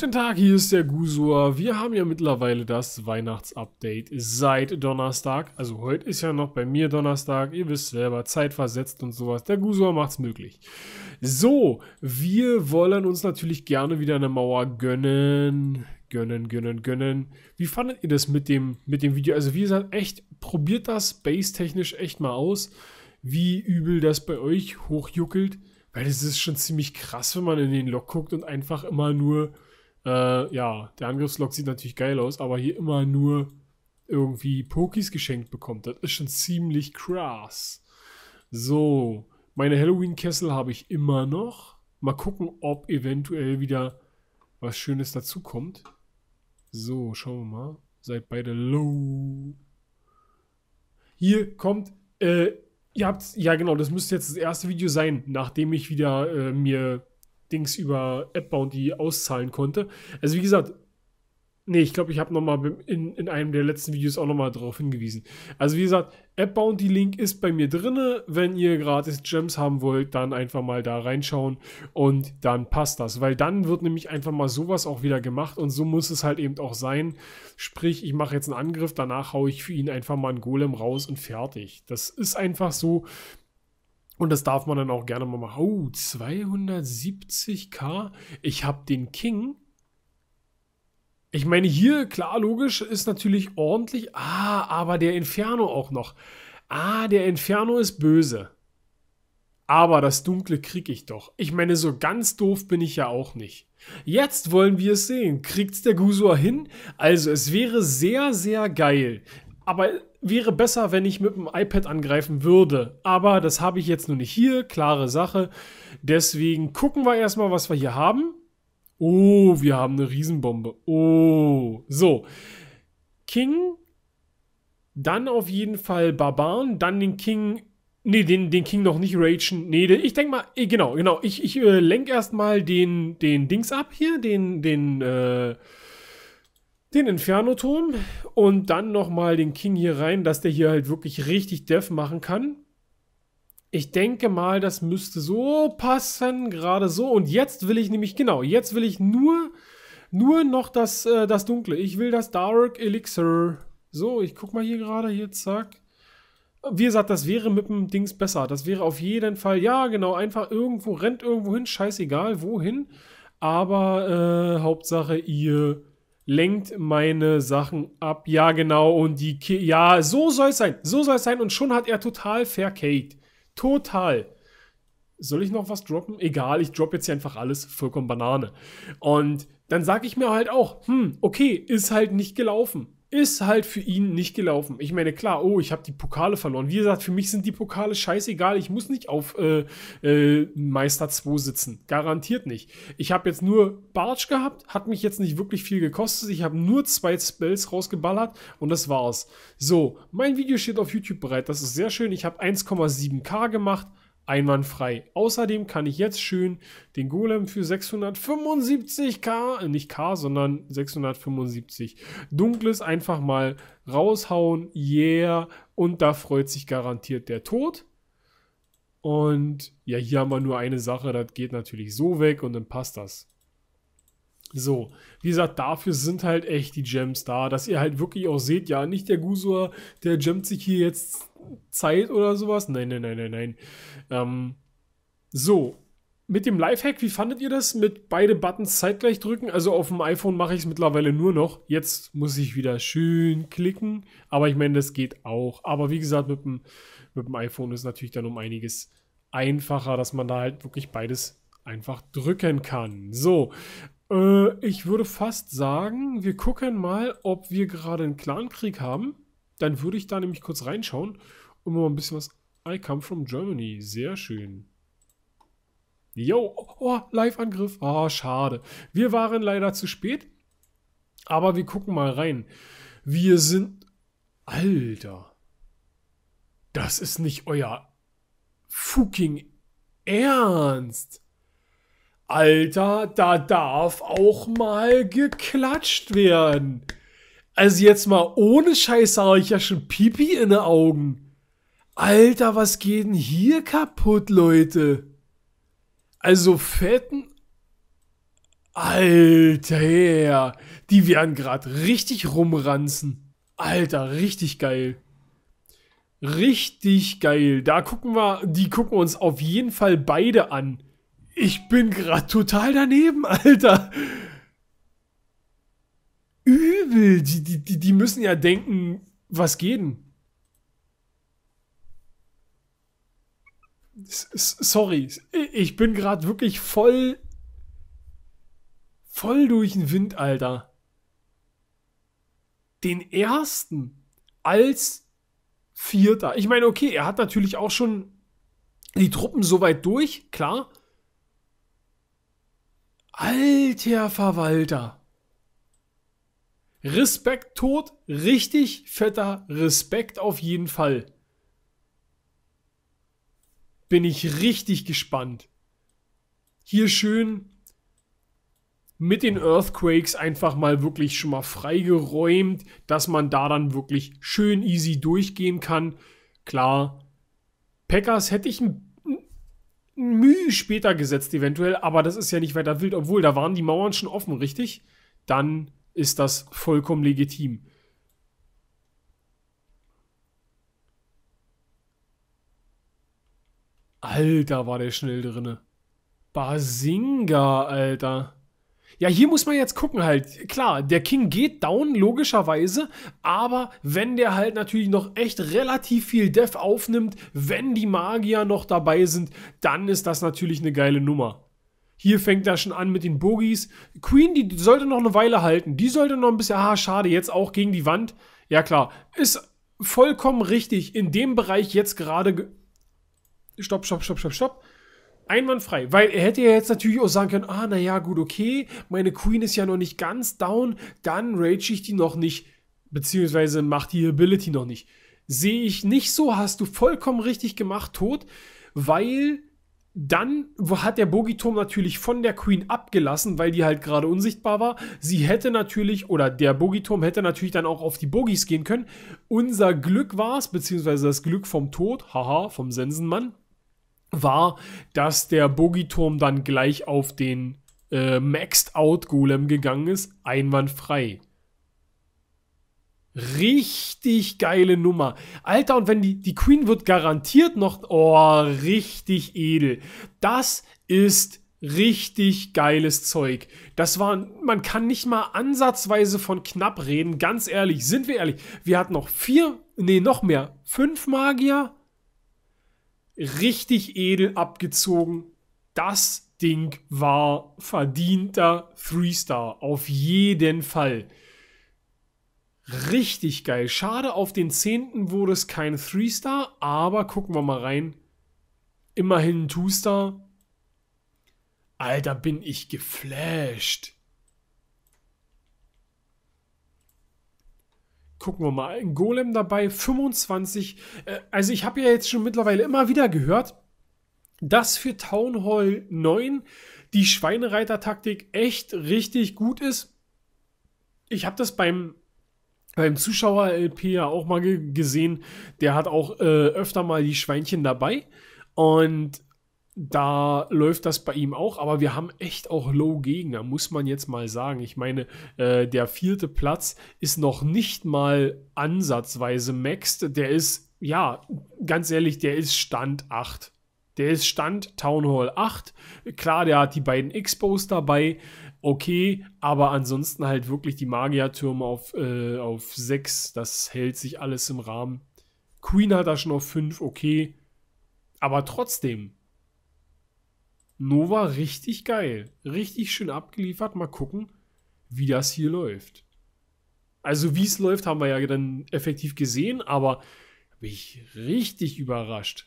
Guten Tag, hier ist der Gusor. Wir haben ja mittlerweile das Weihnachtsupdate seit Donnerstag. Also heute ist ja noch bei mir Donnerstag. Ihr wisst selber, Zeit versetzt und sowas. Der Gusor macht's möglich. So, wir wollen uns natürlich gerne wieder eine Mauer gönnen. Gönnen, gönnen, gönnen. Wie fandet ihr das mit dem, mit dem Video? Also wie gesagt, echt, probiert das base-technisch echt mal aus, wie übel das bei euch hochjuckelt. Weil es ist schon ziemlich krass, wenn man in den Lok guckt und einfach immer nur äh, ja, der Angriffslog sieht natürlich geil aus, aber hier immer nur irgendwie Pokis geschenkt bekommt. Das ist schon ziemlich krass. So, meine Halloween-Kessel habe ich immer noch. Mal gucken, ob eventuell wieder was Schönes dazukommt. So, schauen wir mal. Seid beide low. Hier kommt, äh, ihr habt, ja genau, das müsste jetzt das erste Video sein, nachdem ich wieder äh, mir Dings über AppBounty auszahlen konnte. Also wie gesagt, nee, ich glaube, ich habe nochmal in, in einem der letzten Videos auch nochmal darauf hingewiesen. Also wie gesagt, AppBounty-Link ist bei mir drinne. Wenn ihr gratis Gems haben wollt, dann einfach mal da reinschauen und dann passt das. Weil dann wird nämlich einfach mal sowas auch wieder gemacht und so muss es halt eben auch sein. Sprich, ich mache jetzt einen Angriff, danach haue ich für ihn einfach mal einen Golem raus und fertig. Das ist einfach so. Und das darf man dann auch gerne mal machen. Oh, 270k. Ich habe den King. Ich meine, hier, klar, logisch, ist natürlich ordentlich. Ah, aber der Inferno auch noch. Ah, der Inferno ist böse. Aber das Dunkle krieg ich doch. Ich meine, so ganz doof bin ich ja auch nicht. Jetzt wollen wir es sehen. Kriegt's der Gusua hin? Also, es wäre sehr, sehr geil. Aber wäre besser, wenn ich mit dem iPad angreifen würde. Aber das habe ich jetzt nur nicht hier, klare Sache. Deswegen gucken wir erstmal, was wir hier haben. Oh, wir haben eine Riesenbombe. Oh, so. King, dann auf jeden Fall Barbaren, dann den King Nee, den, den King noch nicht ragen. Nee, ich denke mal, eh, genau, genau. Ich, ich äh, lenk erstmal den, den Dings ab hier, den, den, äh, den inferno turm und dann nochmal den King hier rein, dass der hier halt wirklich richtig Def machen kann. Ich denke mal, das müsste so passen, gerade so. Und jetzt will ich nämlich, genau, jetzt will ich nur, nur noch das, äh, das Dunkle. Ich will das Dark Elixir. So, ich guck mal hier gerade, hier, zack. Wie gesagt, das wäre mit dem Dings besser. Das wäre auf jeden Fall, ja, genau, einfach irgendwo, rennt irgendwo hin, scheißegal, wohin. Aber äh, Hauptsache, ihr lenkt meine Sachen ab. Ja, genau. Und die, Ki ja, so soll es sein. So soll es sein. Und schon hat er total vercaked. Total. Soll ich noch was droppen? Egal, ich drop jetzt hier einfach alles. Vollkommen Banane. Und dann sage ich mir halt auch, hm, okay, ist halt nicht gelaufen ist halt für ihn nicht gelaufen. Ich meine, klar, oh, ich habe die Pokale verloren. Wie gesagt, für mich sind die Pokale scheißegal. Ich muss nicht auf äh, äh, Meister 2 sitzen. Garantiert nicht. Ich habe jetzt nur Barge gehabt, hat mich jetzt nicht wirklich viel gekostet. Ich habe nur zwei Spells rausgeballert und das war's. So, mein Video steht auf YouTube bereit. Das ist sehr schön. Ich habe 1,7k gemacht einwandfrei. Außerdem kann ich jetzt schön den Golem für 675k, äh, nicht K, sondern 675 Dunkles einfach mal raushauen. Yeah. Und da freut sich garantiert der Tod. Und ja, hier haben wir nur eine Sache, das geht natürlich so weg und dann passt das. So, wie gesagt, dafür sind halt echt die Gems da, dass ihr halt wirklich auch seht, ja, nicht der Gusor, der gemmt sich hier jetzt Zeit oder sowas. Nein, nein, nein, nein, nein. Ähm, so, mit dem Lifehack, wie fandet ihr das? Mit beide Buttons zeitgleich drücken? Also auf dem iPhone mache ich es mittlerweile nur noch. Jetzt muss ich wieder schön klicken. Aber ich meine, das geht auch. Aber wie gesagt, mit dem, mit dem iPhone ist natürlich dann um einiges einfacher, dass man da halt wirklich beides einfach drücken kann. So, äh, ich würde fast sagen, wir gucken mal, ob wir gerade einen Clankrieg haben. Dann würde ich da nämlich kurz reinschauen und mal ein bisschen was. I come from Germany. Sehr schön. Yo, oh, Live-Angriff. Ah, oh, schade. Wir waren leider zu spät. Aber wir gucken mal rein. Wir sind. Alter. Das ist nicht euer fucking Ernst. Alter, da darf auch mal geklatscht werden. Also jetzt mal ohne Scheiß habe ich ja schon Pipi in den Augen. Alter, was geht denn hier kaputt, Leute? Also fetten... Alter, die werden gerade richtig rumranzen. Alter, richtig geil. Richtig geil. Da gucken wir, die gucken uns auf jeden Fall beide an. Ich bin gerade total daneben, Alter. Übel. Die, die, die, die müssen ja denken, was geht denn? Sorry, ich bin gerade wirklich voll. voll durch den Wind, Alter. Den ersten als Vierter. Ich meine, okay, er hat natürlich auch schon die Truppen soweit durch, klar. Alter Verwalter. Respekt tot, richtig fetter Respekt auf jeden Fall. Bin ich richtig gespannt. Hier schön mit den Earthquakes einfach mal wirklich schon mal freigeräumt, dass man da dann wirklich schön easy durchgehen kann. Klar, Packers hätte ich ein Mühe später gesetzt, eventuell, aber das ist ja nicht weiter wild, obwohl da waren die Mauern schon offen, richtig? Dann ist das vollkommen legitim. Alter, war der schnell drinne. Basinga, Alter. Ja, hier muss man jetzt gucken halt. Klar, der King geht down, logischerweise, aber wenn der halt natürlich noch echt relativ viel Def aufnimmt, wenn die Magier noch dabei sind, dann ist das natürlich eine geile Nummer. Hier fängt er schon an mit den Bogies. Queen, die sollte noch eine Weile halten. Die sollte noch ein bisschen, ah, schade, jetzt auch gegen die Wand. Ja, klar, ist vollkommen richtig in dem Bereich jetzt gerade. Stopp, stopp, stopp, stopp, stopp einwandfrei, weil er hätte ja jetzt natürlich auch sagen können, ah, naja, gut, okay, meine Queen ist ja noch nicht ganz down, dann rage ich die noch nicht, beziehungsweise macht die Ability noch nicht. Sehe ich nicht so, hast du vollkommen richtig gemacht, tot, weil dann hat der Bogiturm natürlich von der Queen abgelassen, weil die halt gerade unsichtbar war. Sie hätte natürlich, oder der Bogiturm hätte natürlich dann auch auf die Bogies gehen können. Unser Glück war es, beziehungsweise das Glück vom Tod, haha, vom Sensenmann, war, dass der Bogiturm dann gleich auf den äh, Maxed Out Golem gegangen ist. Einwandfrei. Richtig geile Nummer. Alter, und wenn die, die Queen wird garantiert noch. Oh, richtig edel. Das ist richtig geiles Zeug. Das war, man kann nicht mal ansatzweise von knapp reden. Ganz ehrlich, sind wir ehrlich. Wir hatten noch vier, nee, noch mehr. Fünf Magier, richtig edel abgezogen. Das Ding war verdienter Three-Star. Auf jeden Fall. Richtig geil. Schade, auf den 10. wurde es kein 3-Star, aber gucken wir mal rein. Immerhin ein 2-Star. Alter, bin ich geflasht. gucken wir mal, ein Golem dabei, 25. Äh, also ich habe ja jetzt schon mittlerweile immer wieder gehört, dass für Town Hall 9 die Schweinereiter-Taktik echt richtig gut ist. Ich habe das beim, beim Zuschauer-LP ja auch mal gesehen. Der hat auch äh, öfter mal die Schweinchen dabei. Und da läuft das bei ihm auch, aber wir haben echt auch Low-Gegner, muss man jetzt mal sagen. Ich meine, äh, der vierte Platz ist noch nicht mal ansatzweise maxed. Der ist, ja, ganz ehrlich, der ist Stand 8. Der ist Stand Town Hall 8. Klar, der hat die beiden Expos dabei, okay, aber ansonsten halt wirklich die Magiertürme auf, äh, auf 6. Das hält sich alles im Rahmen. Queen hat er schon auf 5, okay. Aber trotzdem, Nova richtig geil. Richtig schön abgeliefert. Mal gucken, wie das hier läuft. Also, wie es läuft, haben wir ja dann effektiv gesehen, aber bin ich richtig überrascht.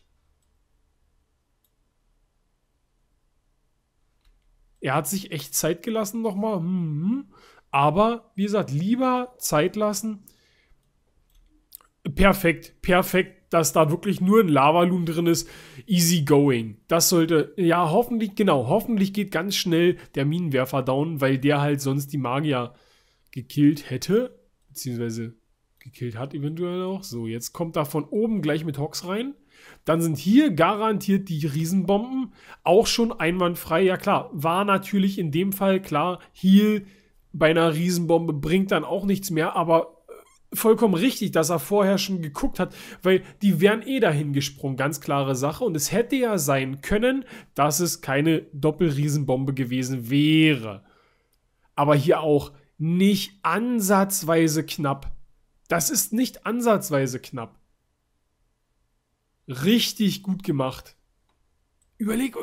Er hat sich echt Zeit gelassen nochmal. Mhm. aber wie gesagt, lieber Zeit lassen. Perfekt, perfekt dass da wirklich nur ein Lavaloon drin ist, easy going. Das sollte, ja, hoffentlich, genau, hoffentlich geht ganz schnell der Minenwerfer down, weil der halt sonst die Magier gekillt hätte, beziehungsweise gekillt hat eventuell auch. So, jetzt kommt da von oben gleich mit Hawks rein. Dann sind hier garantiert die Riesenbomben auch schon einwandfrei. Ja klar, war natürlich in dem Fall klar, hier bei einer Riesenbombe bringt dann auch nichts mehr, aber vollkommen richtig, dass er vorher schon geguckt hat, weil die wären eh dahin gesprungen, ganz klare Sache. Und es hätte ja sein können, dass es keine Doppelriesenbombe gewesen wäre. Aber hier auch nicht ansatzweise knapp. Das ist nicht ansatzweise knapp. Richtig gut gemacht. Überleg,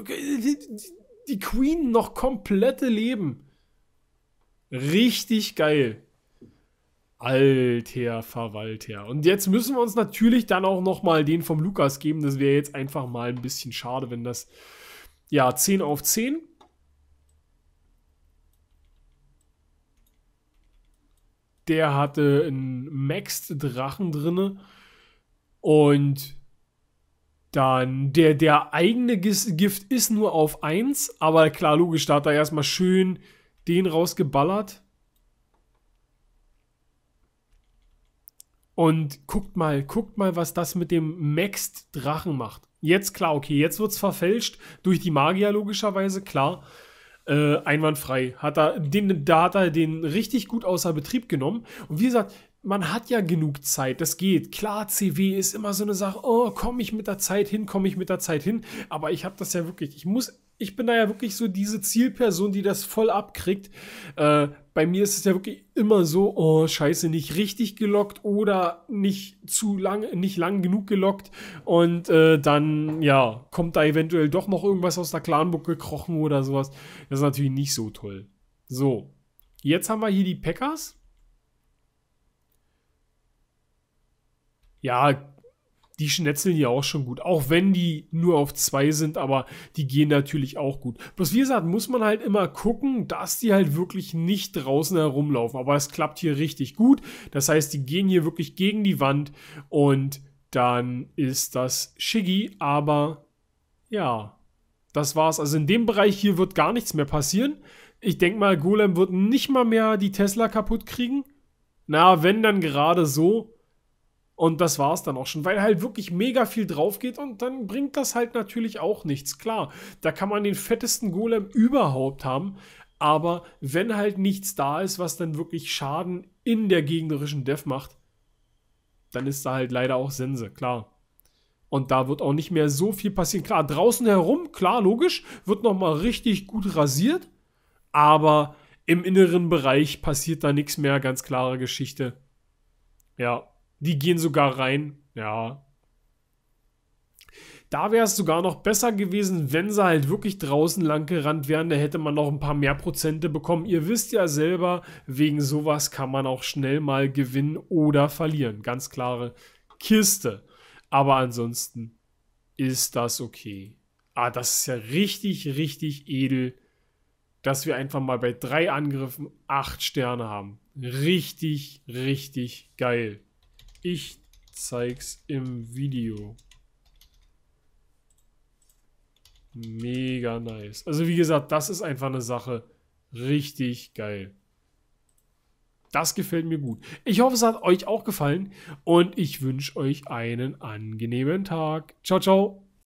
die Queen noch komplette Leben. Richtig geil. Alter Verwalter. Und jetzt müssen wir uns natürlich dann auch nochmal den vom Lukas geben. Das wäre jetzt einfach mal ein bisschen schade, wenn das. Ja, 10 auf 10. Der hatte einen Maxed-Drachen drinne. Und dann der, der eigene Gift ist nur auf 1. Aber klar, logisch, da hat er erstmal schön den rausgeballert. Und guckt mal, guckt mal, was das mit dem Maxed Drachen macht. Jetzt klar, okay, jetzt wird es verfälscht durch die Magier logischerweise, klar. Äh, einwandfrei. Hat er den, da hat er den richtig gut außer Betrieb genommen. Und wie gesagt, man hat ja genug Zeit, das geht. Klar, CW ist immer so eine Sache, oh, komme ich mit der Zeit hin, komme ich mit der Zeit hin. Aber ich habe das ja wirklich, ich muss ich bin da ja wirklich so diese Zielperson, die das voll abkriegt. Äh, bei mir ist es ja wirklich immer so, oh scheiße, nicht richtig gelockt oder nicht zu lang, nicht lang genug gelockt und äh, dann, ja, kommt da eventuell doch noch irgendwas aus der Clanbook gekrochen oder sowas. Das ist natürlich nicht so toll. So, jetzt haben wir hier die Packers. Ja, die schnetzeln ja auch schon gut. Auch wenn die nur auf zwei sind, aber die gehen natürlich auch gut. Bloß wie gesagt, muss man halt immer gucken, dass die halt wirklich nicht draußen herumlaufen. Aber es klappt hier richtig gut. Das heißt, die gehen hier wirklich gegen die Wand und dann ist das Shiggy. Aber ja, das war's. Also in dem Bereich hier wird gar nichts mehr passieren. Ich denke mal, Golem wird nicht mal mehr die Tesla kaputt kriegen. Na, wenn dann gerade so. Und das war es dann auch schon, weil halt wirklich mega viel drauf geht und dann bringt das halt natürlich auch nichts. Klar, da kann man den fettesten Golem überhaupt haben, aber wenn halt nichts da ist, was dann wirklich Schaden in der gegnerischen Dev macht, dann ist da halt leider auch Sense, klar. Und da wird auch nicht mehr so viel passieren. Klar, draußen herum, klar, logisch, wird nochmal richtig gut rasiert, aber im inneren Bereich passiert da nichts mehr, ganz klare Geschichte. Ja, die gehen sogar rein. Ja. Da wäre es sogar noch besser gewesen, wenn sie halt wirklich draußen lang gerannt wären. Da hätte man noch ein paar mehr Prozente bekommen. Ihr wisst ja selber, wegen sowas kann man auch schnell mal gewinnen oder verlieren. Ganz klare Kiste. Aber ansonsten ist das okay. Ah, das ist ja richtig, richtig edel, dass wir einfach mal bei drei Angriffen acht Sterne haben. Richtig, richtig geil. Ich zeig's im Video. Mega nice. Also wie gesagt, das ist einfach eine Sache. Richtig geil. Das gefällt mir gut. Ich hoffe, es hat euch auch gefallen und ich wünsche euch einen angenehmen Tag. Ciao, ciao.